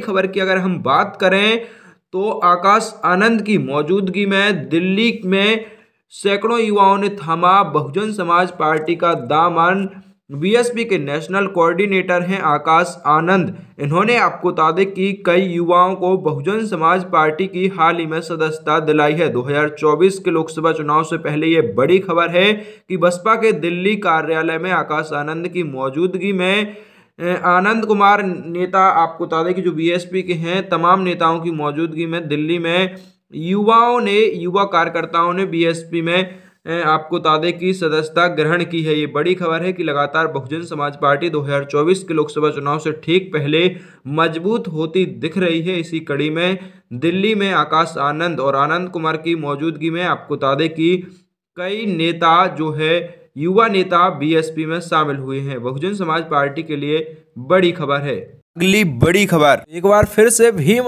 खबर की अगर हम बात करें तो आकाश आनंद की मौजूदगी में दिल्ली में सैकड़ों युवाओं ने थमा बहुजन समाज पार्टी का दामन बीएसपी के नेशनल कोऑर्डिनेटर हैं आकाश आनंद इन्होंने आपको बता दें कि कई युवाओं को बहुजन समाज पार्टी की हाल ही में सदस्यता दिलाई है 2024 के लोकसभा चुनाव से पहले ये बड़ी खबर है कि बसपा के दिल्ली कार्यालय में आकाश आनंद की मौजूदगी में आनंद कुमार नेता आपको बता दें कि जो बीएसपी के हैं तमाम नेताओं की मौजूदगी में दिल्ली में युवाओं ने युवा कार्यकर्ताओं ने बीएसपी में आपको बता दें कि सदस्यता ग्रहण की है ये बड़ी खबर है कि लगातार बहुजन समाज पार्टी 2024 के लोकसभा चुनाव से ठीक पहले मजबूत होती दिख रही है इसी कड़ी में दिल्ली में आकाश आनंद और आनंद कुमार की मौजूदगी में आपको बता दें कि कई नेता जो है युवा नेता बीएसपी में शामिल हुए हैं बहुजन समाज पार्टी के लिए बड़ी खबर है अगली बड़ी खबर एक बार फिर से भीम